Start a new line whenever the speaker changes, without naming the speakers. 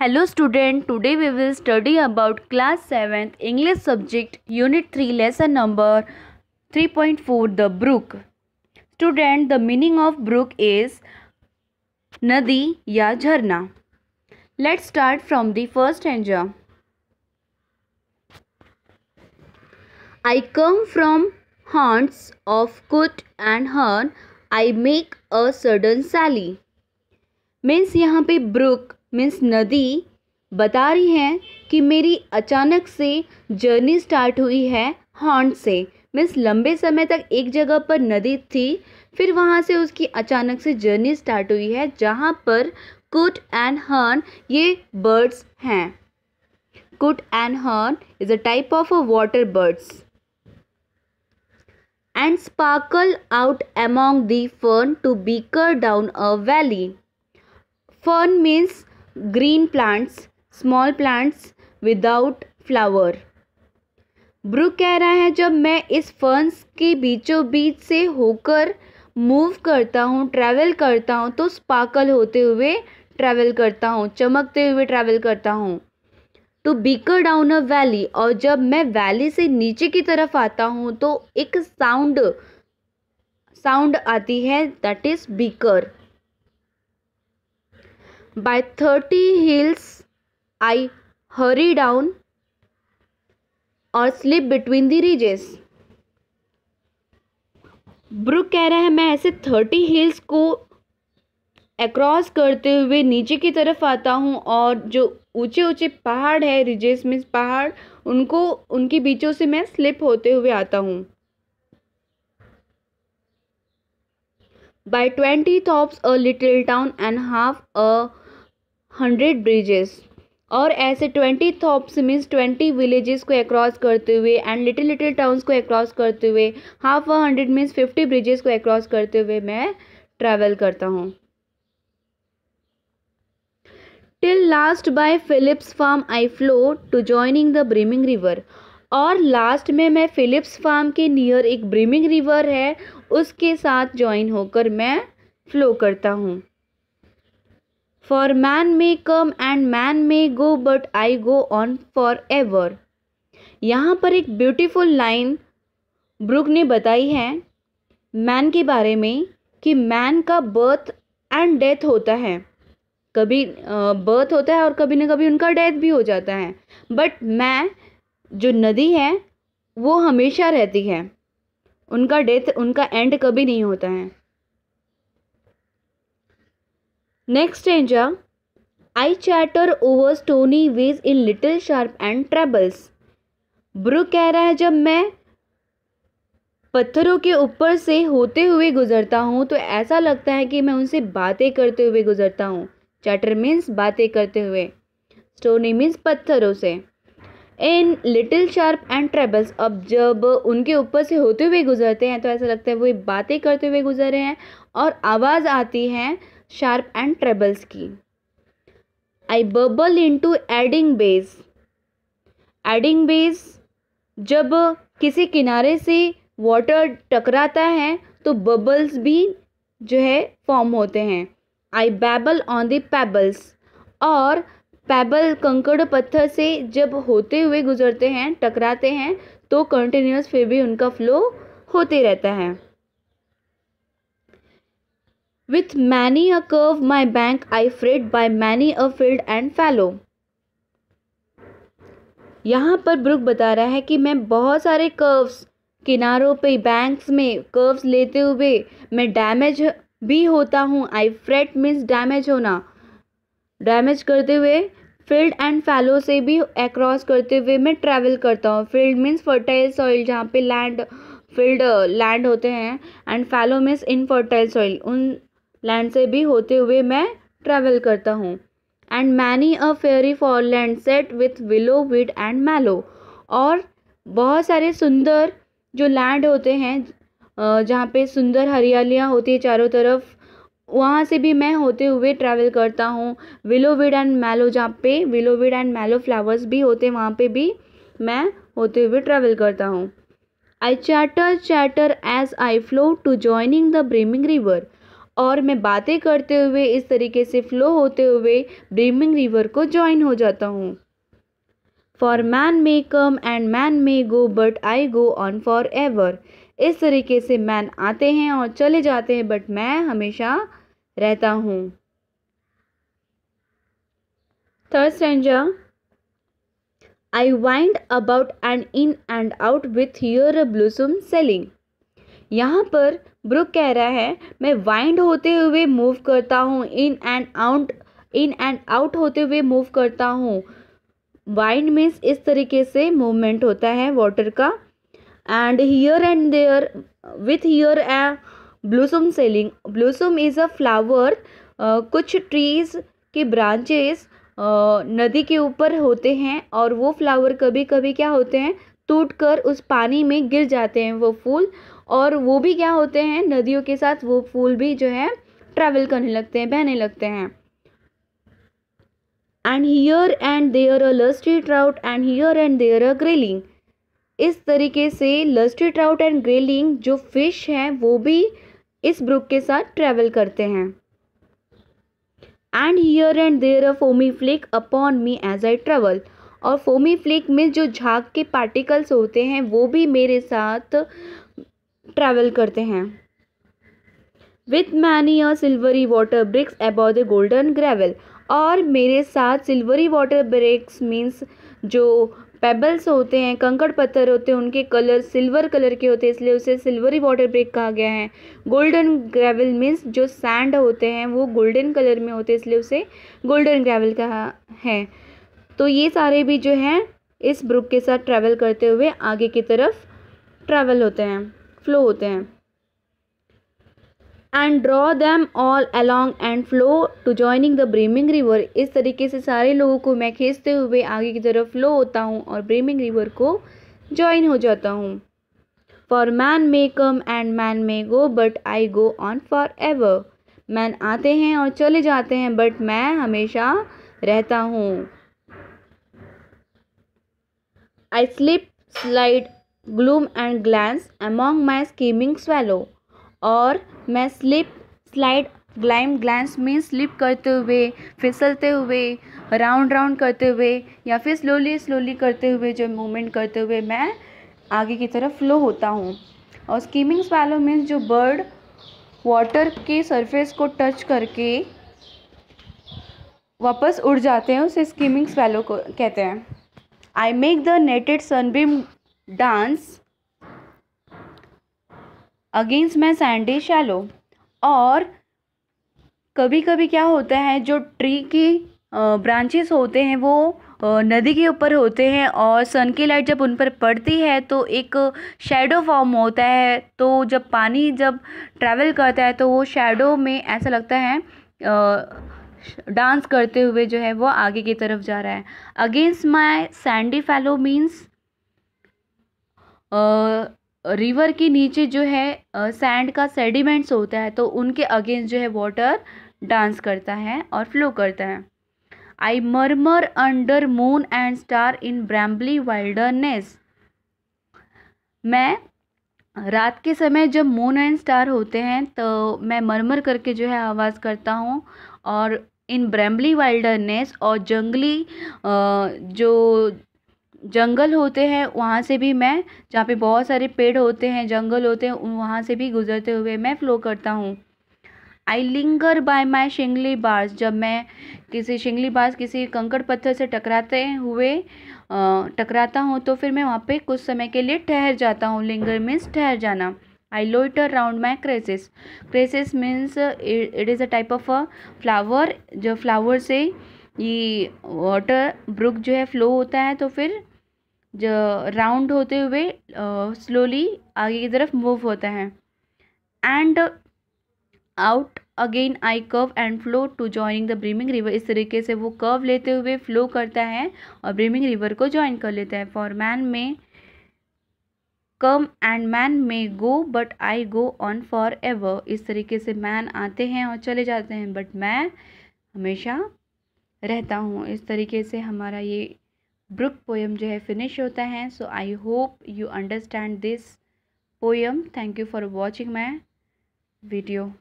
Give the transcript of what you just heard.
Hello student today we will study about class seventh English subject unit three lesson number three point four the brook student the meaning of brook is नदी या झरना let start from the first ends I come from haunts of coot and hern I make a sudden sally means यहाँ पे book means नदी बता रही है कि मेरी अचानक से जर्नी स्टार्ट हुई है हॉन्ट से मीन्स लंबे समय तक एक जगह पर नदी थी फिर वहाँ से उसकी अचानक से जर्नी स्टार्ट हुई है जहाँ पर कुट एंड हॉर्न ये बर्ड्स हैं coot and horn is a type of a water birds and sparkle out among the to bicker down a valley fern means green plants small plants without flower brook कह रहा है जब मैं इस ferns के बीचों बीच से होकर मूव करता हूँ ट्रैवल करता हूँ तो स्पार्कल होते हुए ट्रैवल करता हूँ चमकते हुए ट्रैवल करता हूँ टू तो बीकर डाउन अ वैली और जब मैं वैली से नीचे की तरफ आता हूँ तो एक साउंड साउंड आती है that is bicker By 30 hills I hurry down or slip between the ridges brook कह रहा है मैं ऐसे थर्टी हिल्स को एक्रॉस करते हुए नीचे की तरफ आता हूँ और जो ऊंचे ऊंचे पहाड़ है रिजेस मीन्स पहाड़ उनको उनके बीचों से मैं स्लिप होते हुए आता हूँ by twenty thorps a little town and half a hundred bridges और ऐसे twenty thorps means twenty villages को एक्रॉस करते हुए एंड लिटिल लिटिल टाउन्स को एक्रॉस करते हुए half a hundred means fifty bridges को एक्रॉस करते हुए मैं ट्रैवल करता हूँ till last by Philip's farm I flow to joining the brimming river और लास्ट में मैं फिलिप्स फार्म के नियर एक ब्रीमिंग रिवर है उसके साथ जॉइन होकर मैं फ्लो करता हूँ for men may come and men may go but I go on for ever यहाँ पर एक ब्यूटीफुल लाइन ब्रुक ने बताई है मैन के बारे में कि मैन का बर्थ एंड डेथ होता है कभी बर्थ होता है और कभी ना कभी उनका डेथ भी हो जाता है बट मैं जो नदी है वो हमेशा रहती है उनका डेथ उनका एंड कभी नहीं होता है next stanza I chatter over stony ways in little sharps and trebles brook कह रहा है जब मैं पत्थरों के ऊपर से होते हुए गुजरता हूँ तो ऐसा लगता है कि मैं उनसे बातें करते हुए गुजरता हूँ चैटर मीन्स बातें करते हुए स्टोनी मीन्स पत्थरों से in little sharps and trebles अब जब उनके ऊपर से होते हुए गुजरते हैं तो ऐसा लगता है वो बातें करते हुए गुजर रहे हैं और आवाज़ आती है sharp and trebles key. I in into adding bass. Adding bass जब किसी किनारे से वाटर टकराता है तो बबल्स भी जो है फॉर्म होते हैं I babble on the pebbles और पैबल कंकड़ पत्थर से जब होते हुए गुजरते हैं टकराते हैं तो कंटिन्यूस फिर भी उनका फ्लो होते रहता है With many a curve my bank I fret by many a field and fallow. यहाँ पर ब्रुक बता रहा है कि मैं बहुत सारे कर्व्स किनारों पे बैंक्स में कर्व्स लेते हुए मैं डैमेज भी होता हूँ आई फ्रेट मीन्स डैमेज होना डैमेज करते हुए फील्ड एंड फैलो से भी एक्रॉस करते हुए मैं ट्रैवल करता हूँ फील्ड मीन्स फर्टाइल सॉइल जहाँ पे लैंड फील्ड लैंड होते हैं and fallow means infertile soil उन लैंड से भी होते हुए मैं ट्रैवल करता हूँ and many a fairy foreland set with willow weed and mallow और बहुत सारे सुंदर जो लैंड होते हैं जहाँ पे सुंदर हरियालियाँ होती है चारों तरफ वहाँ से भी मैं होते हुए ट्रैवल करता हूँ विलोविड एंड मैलो जहाँ पे विलोविड एंड मैलो फ्लावर्स भी होते हैं वहाँ पे भी मैं होते हुए ट्रैवल करता हूँ I chatter chatter as I flow to joining the brimming river और मैं बातें करते हुए इस तरीके से फ्लो होते हुए ब्रीमिंग रिवर को ज्वाइन हो जाता हूँ for men may come and men may go but I go on for ever इस तरीके से मैन आते हैं और चले जाते हैं बट मैं हमेशा रहता हूँ third stanza I wind about and in and out with here blossom sailing यहाँ पर ब्रुक कह रहा है मैं वाइंड होते हुए मूव करता हूँ in and out in and out होते हुए मूव करता हूँ वाइंड मीन्स इस तरीके से मूवमेंट होता है वाटर का and here and there with here a blossom sailing blossom is a flower कुछ ट्रीज के ब्रांचेस uh, नदी के ऊपर होते हैं और वो फ्लावर कभी कभी क्या होते हैं टूट कर उस पानी में गिर जाते हैं वो फूल और वो भी क्या होते हैं नदियों के साथ वो फूल भी जो है ट्रैवल करने लगते हैं बहने लगते हैं and here and there a lusty trout and here and there a grayling इस तरीके से लस्टी ट्राउट एंड ग्रेलिंग जो फिश हैं वो भी इस ब्रुक के साथ ट्रैवल करते हैं and here and there a foamy flake upon me as I travel और फोमी फ्लिक में जो झाग के पार्टिकल्स होते हैं वो भी मेरे साथ ट्रैवल करते हैं विथ मैनी और silvery water breaks above the golden gravel और मेरे साथ सिल्वरी वाटर ब्रिक्स मीन्स जो पेबल्स होते हैं कंकड़ पत्थर होते हैं उनके कलर सिल्वर कलर के होते हैं इसलिए उसे सिल्वरी वाटर ब्रेक कहा गया है गोल्डन ग्रेवल मीन्स जो सैंड होते हैं वो गोल्डन कलर में होते हैं इसलिए उसे गोल्डन ग्रेवल कहा है तो ये सारे भी जो हैं इस ब्रुक के साथ ट्रैवल करते हुए आगे की तरफ ट्रैवल होते हैं फ्लो होते हैं and draw them all along and flow to joining the brimming river इस तरीके से सारे लोगों को मैं खींचते हुए आगे की तरफ फ्लो होता हूँ और ब्रीमिंग रिवर को ज्वाइन हो जाता हूँ for men may come and men may go but I go on for ever men आते हैं और चले जाते हैं बट मैं हमेशा रहता हूँ I slip slide gloom and glance among my skimming swallow और मैं स्लिप स्लाइड ग्लाइम ग्लैंस में स्लिप करते हुए फिसलते हुए राउंड राउंड करते हुए या फिर स्लोली स्लोली करते हुए जो मूवमेंट करते हुए मैं आगे की तरफ फ्लो होता हूँ और स्कीमिंग स्वेलो मीन्स जो बर्ड वाटर के सरफेस को टच करके वापस उड़ जाते हैं उसे स्कीमिंग स्पैलो को कहते हैं I make the netted sunbeam dance against my sandy shallow और कभी कभी क्या होता है जो ट्री की ब्रांचेस होते हैं वो नदी के ऊपर होते हैं और सन की लाइट जब उन पर पड़ती है तो एक शेडो फॉर्म होता है तो जब पानी जब ट्रैवल करता है तो वो शेडो में ऐसा लगता है डांस करते हुए जो है वो आगे की तरफ जा रहा है against my sandy fallow means river के नीचे जो है सैंड का सेडिमेंट्स होता है तो उनके अगेंस्ट जो है वाटर डांस करता है और फ्लो करता है I murmur under moon and star in brambly wilderness मैं रात के समय जब मून एंड स्टार होते हैं तो मैं मरमर करके जो है आवाज़ करता हूँ और इन ब्रैम्बली वाइल्डरनेस और जंगली जो जंगल होते हैं वहाँ से भी मैं जहाँ पे बहुत सारे पेड़ होते हैं जंगल होते हैं वहाँ से भी गुज़रते हुए मैं फ़्लो करता हूँ I linger by my shingly bars जब मैं किसी शिंगली बार्स किसी कंकड़ पत्थर से टकराते हुए टकराता हूँ तो फिर मैं वहाँ पे कुछ समय के लिए ठहर जाता हूँ लिंगर मीन्स ठहर जाना I loiter round my cresses cresses means it is a type of a flower जो फ्लावर से ये वाटर ब्रुक जो है फ्लो होता है तो फिर जो राउंड होते हुए स्लोली आगे की तरफ मूव होता है and out again I curve and flow to joining the brimming river इस तरीके से वो कर्व लेते हुए फ्लो करता है और ब्रीमिंग रिवर को ज्वाइन कर लेता है फॉर मैन में कम and men may go but I go on for ever इस तरीके से मैन आते हैं और चले जाते हैं बट मैं हमेशा रहता हूँ इस तरीके से हमारा ये ब्रुक पोएम जो है फिनिश होता है so I hope you understand this poem thank you for watching my video